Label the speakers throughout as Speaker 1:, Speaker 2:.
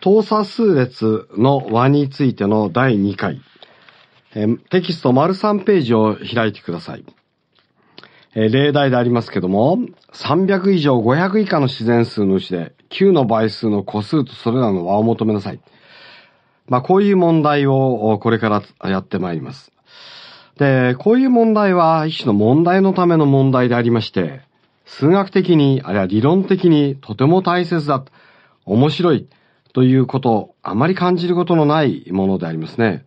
Speaker 1: 等差数列の和についての第2回。テキスト丸3ページを開いてください。例題でありますけども、300以上500以下の自然数のうちで9の倍数の個数とそれらの和を求めなさい。まあ、こういう問題をこれからやってまいります。で、こういう問題は一種の問題のための問題でありまして、数学的に、あるいは理論的にとても大切だ。面白い。ということ、あまり感じることのないものでありますね。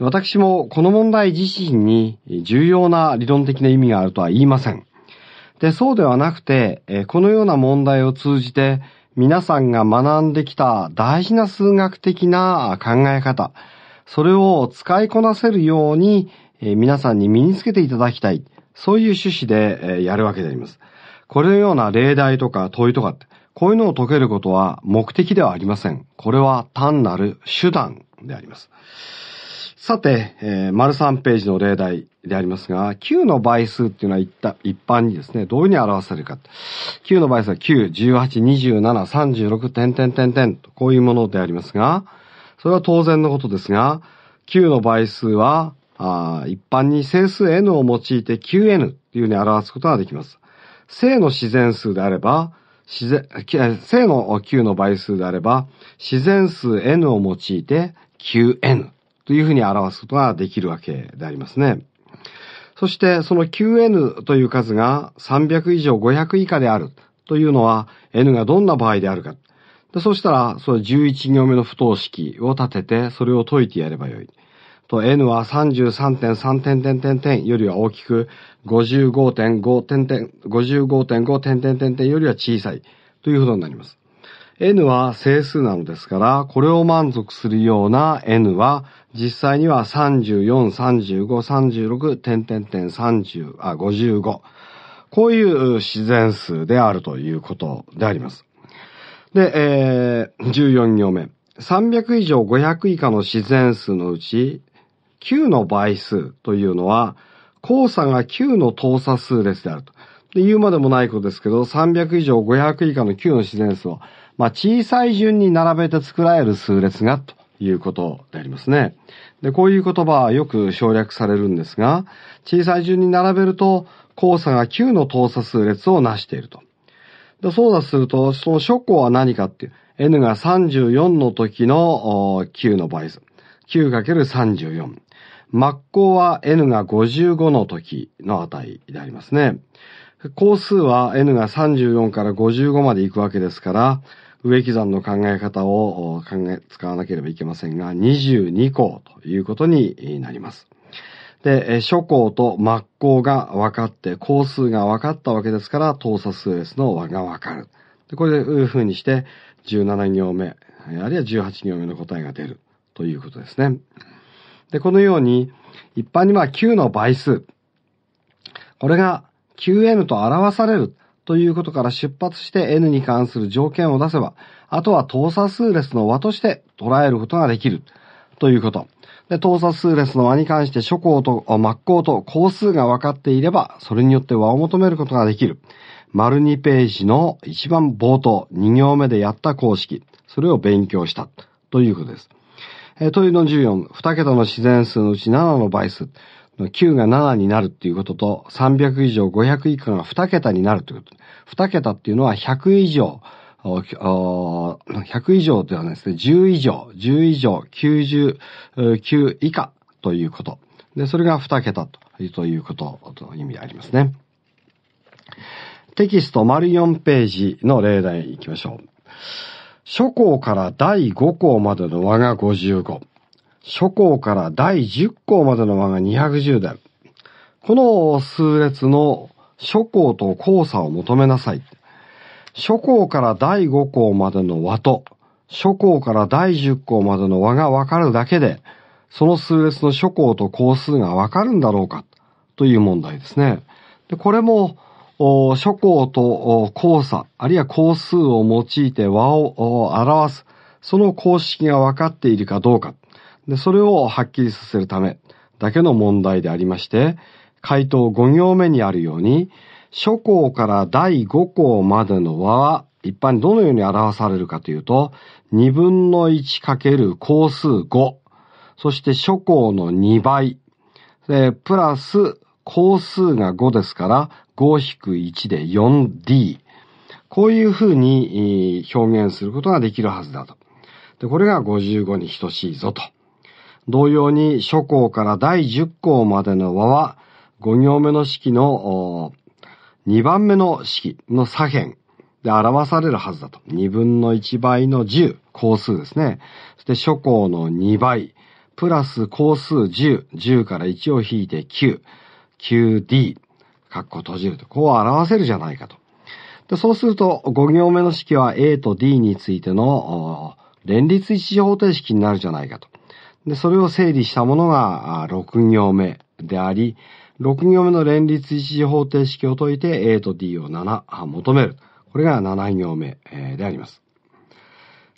Speaker 1: 私もこの問題自身に重要な理論的な意味があるとは言いません。で、そうではなくて、このような問題を通じて皆さんが学んできた大事な数学的な考え方、それを使いこなせるように皆さんに身につけていただきたい。そういう趣旨でやるわけであります。これのような例題とか問いとかって、こういうのを解けることは目的ではありません。これは単なる手段であります。さて、えー、丸3ページの例題でありますが、9の倍数っていうのは一一般にですね、どういうふうに表されるか。9の倍数は9、18、27、36、点点点点と、こういうものでありますが、それは当然のことですが、9の倍数は、あ一般に整数 n を用いて 9n っていうふうに表すことができます。正の自然数であれば、自然、正の q の倍数であれば、自然数 n を用いて qn というふうに表すことができるわけでありますね。そしてその qn という数が300以上500以下であるというのは n がどんな場合であるか。でそうしたら、その11行目の不等式を立てて、それを解いてやればよい。と n は33.3点点点点よりは大きく、55.5点点、55.5点点点点よりは小さいということになります。n は整数なのですから、これを満足するような n は、実際には34、35、36、点点点30、あ、55。こういう自然数であるということであります。で、えー、14行目。300以上500以下の自然数のうち、9の倍数というのは、交差が9の等差数列であると。で、言うまでもないことですけど、300以上500以下の9の自然数を、まあ、小さい順に並べて作られる数列が、ということでありますね。で、こういう言葉はよく省略されるんですが、小さい順に並べると、交差が9の等差数列を成していると。で、そうだすると、その初項は何かっていう、n が34の時の9の倍数。9×34。真っ向は n が55の時の値でありますね。項数は n が34から55までいくわけですから、植木算の考え方を考え、使わなければいけませんが、22項ということになります。で、初項と末項が分かって、項数が分かったわけですから、等差数 S の和が分かる。で、これでいうふうにして、17行目、あるいは18行目の答えが出るということですね。で、このように、一般には Q の倍数。これが q n と表されるということから出発して n に関する条件を出せば、あとは等差数列の和として捉えることができるということ。で、等差数列の和に関して初項と末項と項数が分かっていれば、それによって和を求めることができる。丸2ページの一番冒頭、2行目でやった公式。それを勉強したということです。え問いの14、2桁の自然数のうち7の倍数、9が7になるっていうことと、300以上、500以下が2桁になるということ。2桁っていうのは100以上、100以上ではないですね、10以上、10以上、99以下ということ。で、それが2桁ということの意味がありますね。テキスト丸4ページの例題いきましょう。初項から第5項までの和が55。初項から第10項までの和が210である。この数列の初項と交差を求めなさい。初項から第5項までの和と、初項から第10項までの和がわかるだけで、その数列の初項と項数がわかるんだろうか、という問題ですね。で、これも、諸項と交差、あるいは交数を用いて和を表す、その公式が分かっているかどうか、でそれをはっきりさせるためだけの問題でありまして、回答5行目にあるように、諸項から第5項までの和は一般にどのように表されるかというと、2分の1かける項数5、そして諸項の2倍、プラス項数が5ですから、5-1で 4D。こういう風に表現することができるはずだと。で、これが55に等しいぞと。同様に初項から第10項までの和は5行目の式の2番目の式の左辺で表されるはずだと。2分の1倍の10、項数ですね。そして初項の2倍、プラス項数10、10から1を引いて9、9D。括弧閉じると、こう表せるじゃないかと。でそうすると、5行目の式は A と D についての連立一次方程式になるじゃないかと。で、それを整理したものが6行目であり、6行目の連立一次方程式を解いて A と D を7求める。これが7行目であります。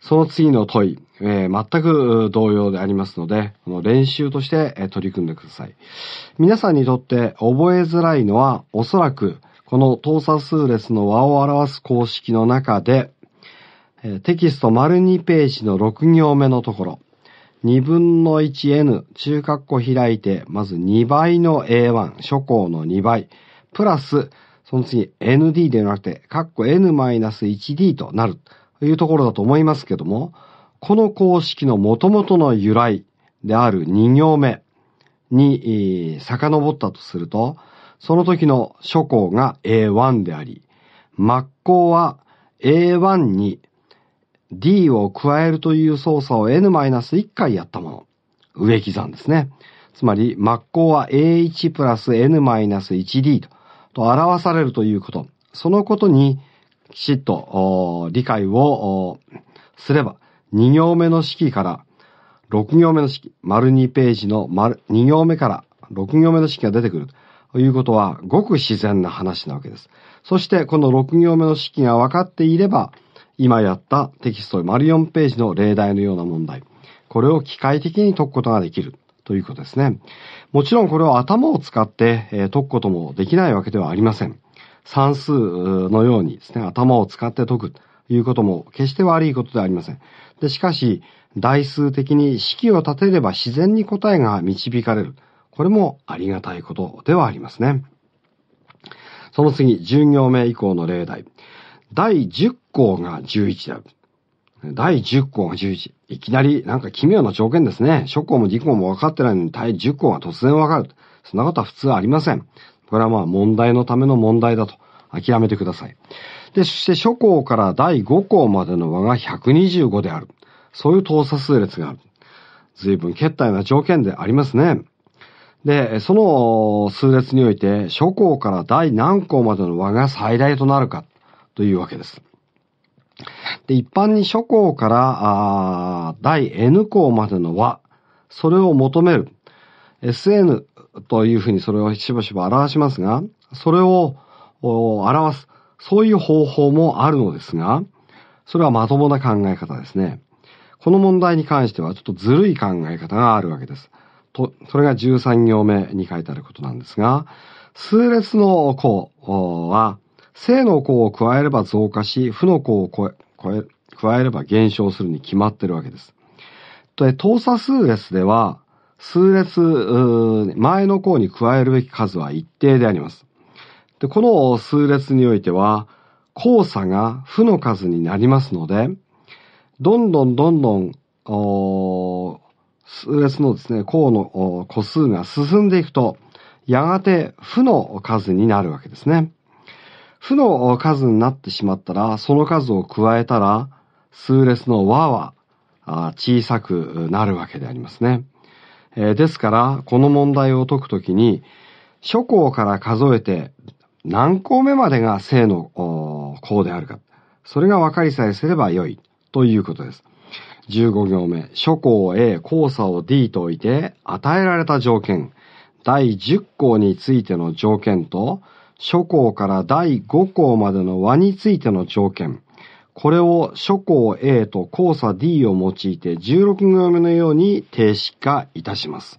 Speaker 1: その次の問い、えー、全く同様でありますので、この練習として取り組んでください。皆さんにとって覚えづらいのは、おそらく、この等差数列の和を表す公式の中で、テキスト丸2ページの6行目のところ、2分の 1n 中括弧開いて、まず2倍の a1、初項の2倍、プラス、その次 nd ではなくて、括弧 n-1d となる。というところだと思いますけども、この公式の元々の由来である2行目に遡ったとすると、その時の諸項が A1 であり、真っ向は A1 に D を加えるという操作を N-1 回やったもの。植木算ですね。つまり、真っ向は A1 プラス N-1D とと表されるということ。そのことにきちっと理解をすれば、2行目の式から6行目の式、丸2ページの丸2行目から6行目の式が出てくるということは、ごく自然な話なわけです。そして、この6行目の式が分かっていれば、今やったテキスト丸4ページの例題のような問題、これを機械的に解くことができる。ということですね。もちろんこれを頭を使って、え解くこともできないわけではありません。算数のようにですね、頭を使って解くということも決して悪いことではありません。で、しかし、代数的に式を立てれば自然に答えが導かれる。これもありがたいことではありますね。その次、10行目以降の例題。第10項が11である。第10項が11。いきなりなんか奇妙な条件ですね。諸項も2項も分かってないのに第10項が突然分かる。そんなことは普通ありません。これはまあ問題のための問題だと諦めてください。で、そして諸項から第5項までの和が125である。そういう等差数列がある。随分決体な条件でありますね。で、その数列において、諸項から第何項までの和が最大となるかというわけです。で、一般に諸項から第 N 項までの和、それを求める SN というふうにそれをしばしば表しますが、それを表す、そういう方法もあるのですが、それはまともな考え方ですね。この問題に関してはちょっとずるい考え方があるわけです。と、それが13行目に書いてあることなんですが、数列の項は、正の項を加えれば増加し、負の項を加え加えれば減少するに決まってるわけです。で、等差数列では、数列、前の項に加えるべき数は一定であります。でこの数列においては、交差が負の数になりますので、どんどんどんどん、数列のですね、項の個数が進んでいくと、やがて負の数になるわけですね。負の数になってしまったら、その数を加えたら、数列の和は小さくなるわけでありますね。えー、ですから、この問題を解くときに、諸項から数えて何項目までが正の項であるか。それが分かりさえすればよい。ということです。15行目。諸項 A、交差を D と置いて、与えられた条件。第10項についての条件と、諸項から第5項までの和についての条件。これを諸項 A と交差 D を用いて16行目のように定式化いたします。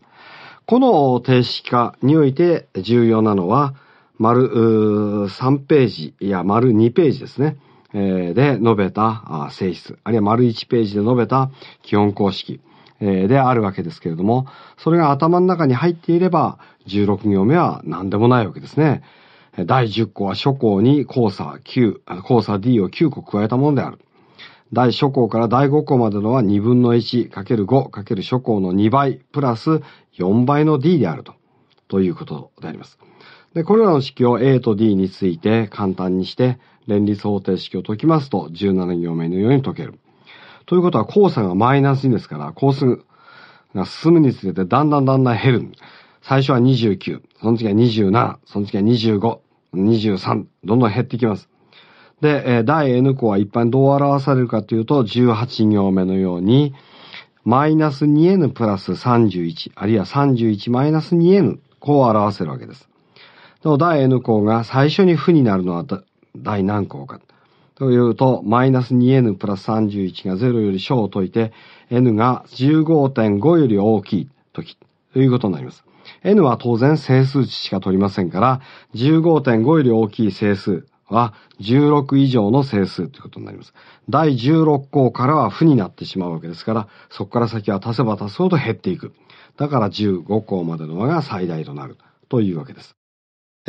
Speaker 1: この定式化において重要なのは、丸3ページ、いや、丸2ページですね。で述べた性質、あるいは丸1ページで述べた基本公式であるわけですけれども、それが頭の中に入っていれば、16行目は何でもないわけですね。第10項は諸項に交差9、交差 D を9個加えたものである。第諸項から第5項までのは2分の 1×5× 諸項の2倍プラス4倍の D であると。ということであります。で、これらの式を A と D について簡単にして、連立方程式を解きますと、17行目のように解ける。ということは、交差がマイナス2ですから、交数が進むにつれてだんだんだんだん減る。最初は29、その次は27、その次は25、23、どんどん減ってきます。で、第 N 項は一般どう表されるかというと、18行目のように、マイナス 2N プラス31、あるいは31マイナス 2N、こう表せるわけです。でも第 N 項が最初に負になるのは第何項か。というと、マイナス 2N プラス31が0より小を解いて、N が15.5より大きい時ということになります。n は当然整数値しか取りませんから、15.5より大きい整数は16以上の整数ということになります。第16項からは負になってしまうわけですから、そこから先は足せば足すほど減っていく。だから15項までの和が最大となるというわけです。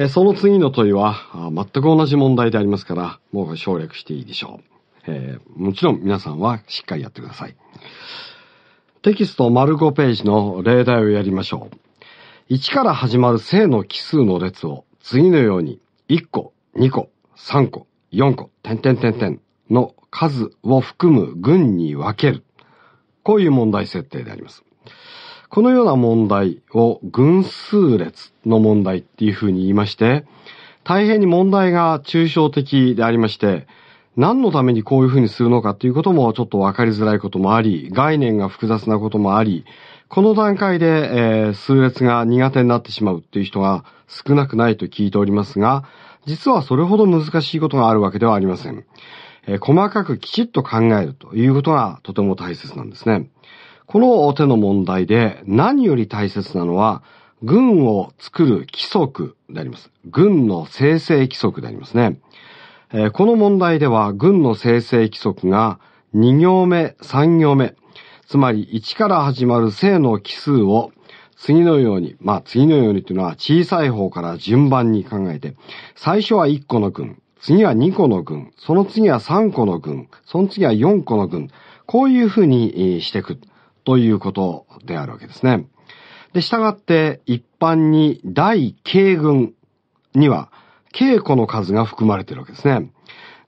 Speaker 1: その次の問いは全く同じ問題でありますから、もう省略していいでしょう。えー、もちろん皆さんはしっかりやってください。テキスト丸5ページの例題をやりましょう。1から始まる正の奇数の列を次のように1個、2個、3個、4個、点点点々の数を含む群に分ける。こういう問題設定であります。このような問題を群数列の問題っていうふうに言いまして、大変に問題が抽象的でありまして、何のためにこういうふうにするのかっていうこともちょっとわかりづらいこともあり、概念が複雑なこともあり、この段階で、えー、数列が苦手になってしまうっていう人が少なくないと聞いておりますが、実はそれほど難しいことがあるわけではありません。えー、細かくきちっと考えるということがとても大切なんですね。この手の問題で何より大切なのは、軍を作る規則であります。軍の生成規則でありますね。えー、この問題では、軍の生成規則が2行目、3行目、つまり1から始まる正の奇数を次のように、まあ次のようにというのは小さい方から順番に考えて、最初は1個の群、次は2個の群、その次は3個の群、その次は4個の群、こういうふうにしていくということであるわけですね。で、従って一般に第 K 群には K 個の数が含まれているわけですね。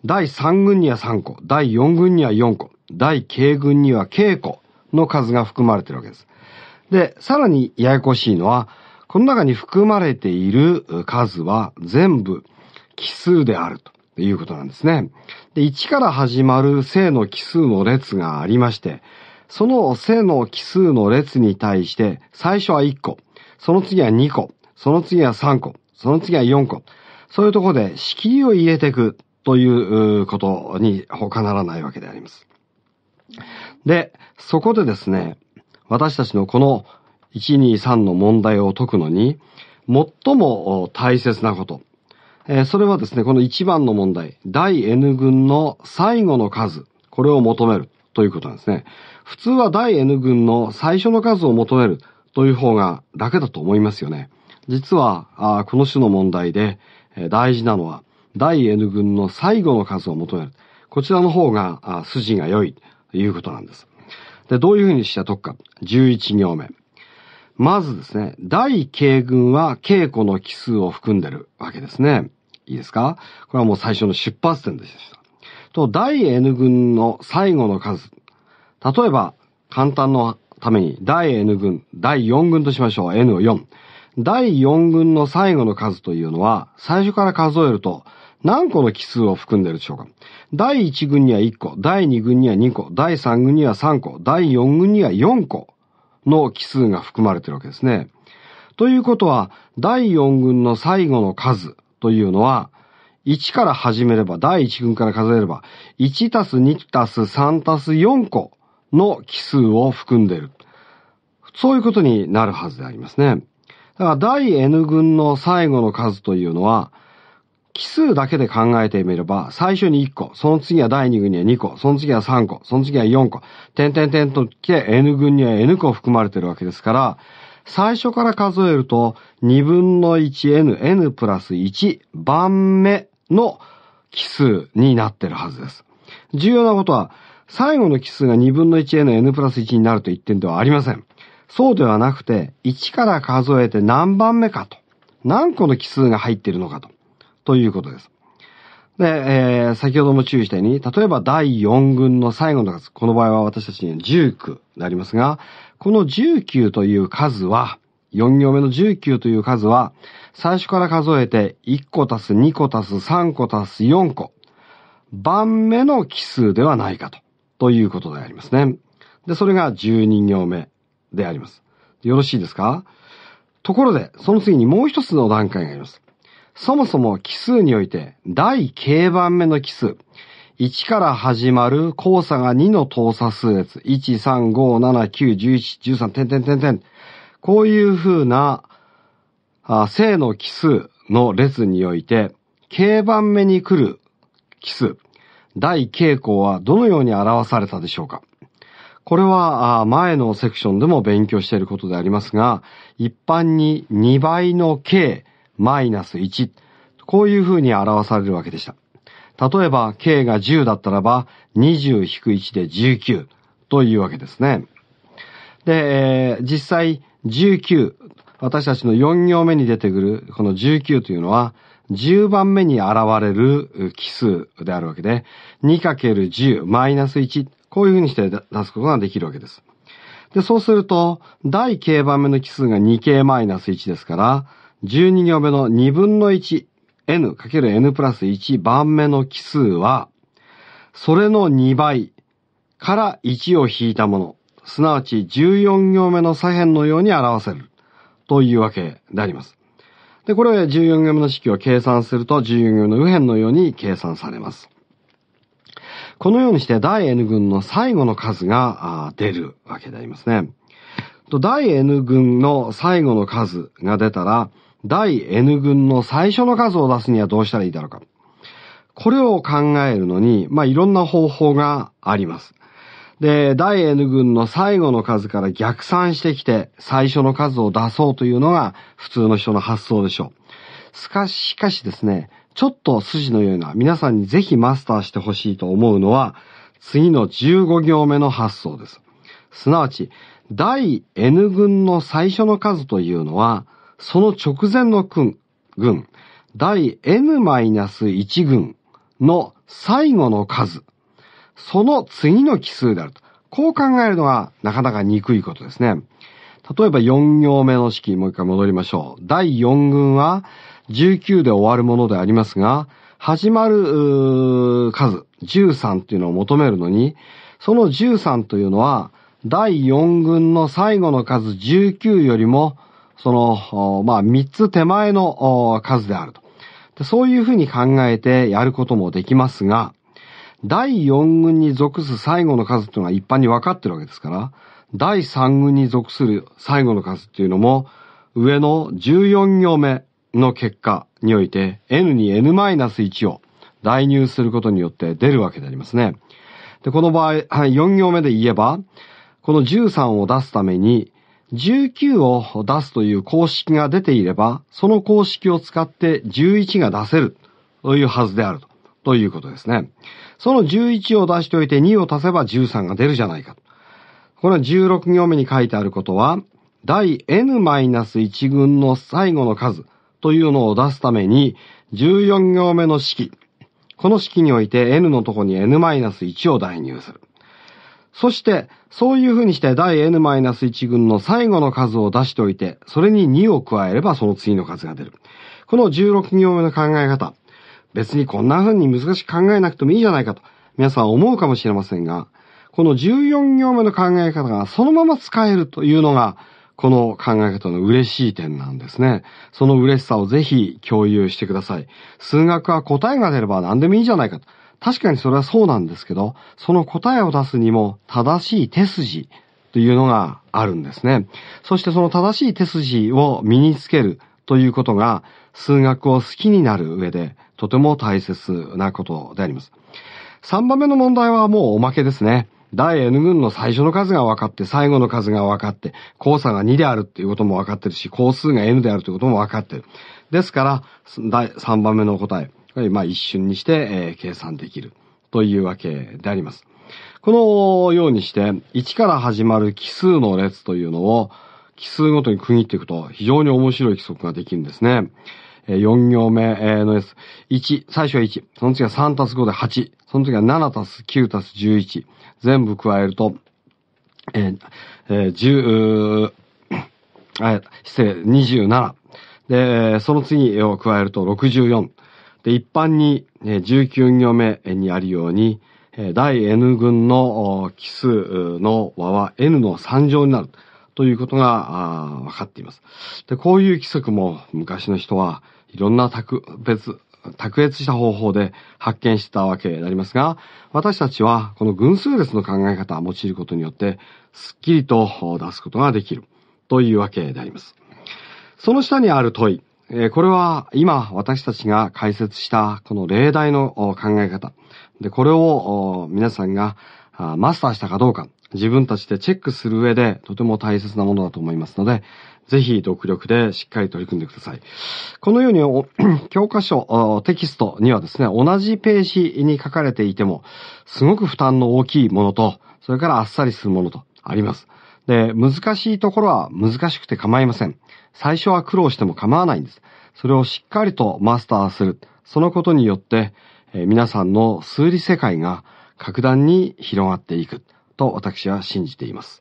Speaker 1: 第3群には3個、第4群には4個、第 K 群には K 個、の数が含まれているわけです。で、さらにややこしいのは、この中に含まれている数は全部奇数であるということなんですね。で、1から始まる正の奇数の列がありまして、その正の奇数の列に対して、最初は1個、その次は2個、その次は3個、その次は4個、そういうところで仕切りを入れていくということに他ならないわけであります。で、そこでですね、私たちのこの123の問題を解くのに、最も大切なこと。えー、それはですね、この1番の問題、第 N 群の最後の数、これを求めるということなんですね。普通は第 N 群の最初の数を求めるという方が楽だと思いますよね。実は、あこの種の問題で、えー、大事なのは、第 N 群の最後の数を求める。こちらの方が筋が良いいうことなんです。で、どういうふうにしてとくか。11行目。まずですね、大慶群は稽古の奇数を含んでるわけですね。いいですかこれはもう最初の出発点でした。と、第 N 群の最後の数。例えば、簡単のために、大 N 群、第4群としましょう。N を4。第4群の最後の数というのは、最初から数えると、何個の奇数を含んでいるでしょうか第1軍には1個、第2軍には2個、第3軍には3個、第4軍には4個の奇数が含まれているわけですね。ということは、第4軍の最後の数というのは、1から始めれば、第1軍から数えれば、1たす2たす3たす4個の奇数を含んでいる。そういうことになるはずでありますね。だから第 N 軍の最後の数というのは、奇数だけで考えてみれば、最初に1個、その次は第2群には2個、その次は3個、その次は4個、点々点と来て N 群には N 個含まれてるわけですから、最初から数えると、2分の 1n、n プラス1番目の奇数になってるはずです。重要なことは、最後の奇数が2分の 1n、n プラス1になると言ってんではありません。そうではなくて、1から数えて何番目かと、何個の奇数が入っているのかと。ということです。で、えー、先ほども注意したように、例えば第4軍の最後の数、この場合は私たちに19でありますが、この19という数は、4行目の19という数は、最初から数えて1個足す2個足す3個足す4個、番目の奇数ではないかと、ということでありますね。で、それが12行目であります。よろしいですかところで、その次にもう一つの段階があります。そもそも奇数において、第 k 番目の奇数。1から始まる交差が2の等差数列。1、3、5、7、9、11、13、点点点点。こういう風な、あ正の奇数の列において、k 番目に来る奇数。第 k 項はどのように表されたでしょうかこれは前のセクションでも勉強していることでありますが、一般に2倍の k マイナス1。こういう風に表されるわけでした。例えば、k が10だったらば、20-1で19というわけですね。で、えー、実際、19、私たちの4行目に出てくる、この19というのは、10番目に現れる奇数であるわけで、2×10 マイナス1、こういう風にして出すことができるわけです。で、そうすると、第 k 番目の奇数が 2k マイナス1ですから、12行目の2分の 1n×n プラス1番目の奇数は、それの2倍から1を引いたもの、すなわち14行目の左辺のように表せるというわけであります。で、これは14行目の式を計算すると14行目の右辺のように計算されます。このようにして第 n 群の最後の数が出るわけでありますね。第 n 群の最後の数が出たら、第 N 群の最初の数を出すにはどうしたらいいだろうか。これを考えるのに、まあ、いろんな方法があります。で、第 N 群の最後の数から逆算してきて、最初の数を出そうというのが普通の人の発想でしょう。しかし、しかしですね、ちょっと筋のような皆さんにぜひマスターしてほしいと思うのは、次の15行目の発想です。すなわち、第 N 群の最初の数というのは、その直前の軍、軍、第 n-1 軍の最後の数、その次の奇数であると。こう考えるのはなかなか憎いことですね。例えば4行目の式、もう一回戻りましょう。第4軍は19で終わるものでありますが、始まる数、13っていうのを求めるのに、その13というのは、第4軍の最後の数19よりもその、まあ、3つ手前の数であると。そういうふうに考えてやることもできますが、第4軍に属す最後の数というのは一般に分かってるわけですから、第3軍に属する最後の数っていうのも、上の14行目の結果において、n に n-1 を代入することによって出るわけでありますね。で、この場合、4行目で言えば、この13を出すために、19を出すという公式が出ていれば、その公式を使って11が出せるというはずであるとということですね。その11を出しておいて2を足せば13が出るじゃないか。この16行目に書いてあることは、第 n-1 群の最後の数というのを出すために、14行目の式。この式において n のとこに n-1 を代入する。そして、そういう風にして第 n-1 群の最後の数を出しておいて、それに2を加えればその次の数が出る。この16行目の考え方。別にこんな風に難しく考えなくてもいいじゃないかと、皆さん思うかもしれませんが、この14行目の考え方がそのまま使えるというのが、この考え方の嬉しい点なんですね。その嬉しさをぜひ共有してください。数学は答えが出れば何でもいいじゃないかと。確かにそれはそうなんですけど、その答えを出すにも正しい手筋というのがあるんですね。そしてその正しい手筋を身につけるということが、数学を好きになる上でとても大切なことであります。3番目の問題はもうおまけですね。第 N 群の最初の数が分かって、最後の数が分かって、交差が2であるっていうことも分かってるし、項数が N であるということも分かってる。ですから、第3番目の答え。まあ一瞬にして、え計算できるというわけであります。このようにして、1から始まる奇数の列というのを、奇数ごとに区切っていくと非常に面白い規則ができるんですね。4行目のやつ。1、最初は1。その次は3たす5で8。その次は7たす9たす11。全部加えると、えー、えー、10、えー、失礼、27。で、その次を加えると64。で、一般に19行目にあるように、第 N 群の奇数の和は N の3乗になるということが分かっています。で、こういう規則も昔の人はいろんな卓別、卓越した方法で発見したわけでありますが、私たちはこの群数列の考え方を用いることによって、すっきりと出すことができるというわけであります。その下にある問い、えこれは今私たちが解説したこの例題の考え方。で、これを皆さんがマスターしたかどうか、自分たちでチェックする上でとても大切なものだと思いますので、ぜひ独力でしっかり取り組んでください。このように 教科書、テキストにはですね、同じページに書かれていても、すごく負担の大きいものと、それからあっさりするものとあります。で、難しいところは難しくて構いません。最初は苦労しても構わないんです。それをしっかりとマスターする。そのことによって、えー、皆さんの数理世界が格段に広がっていくと私は信じています。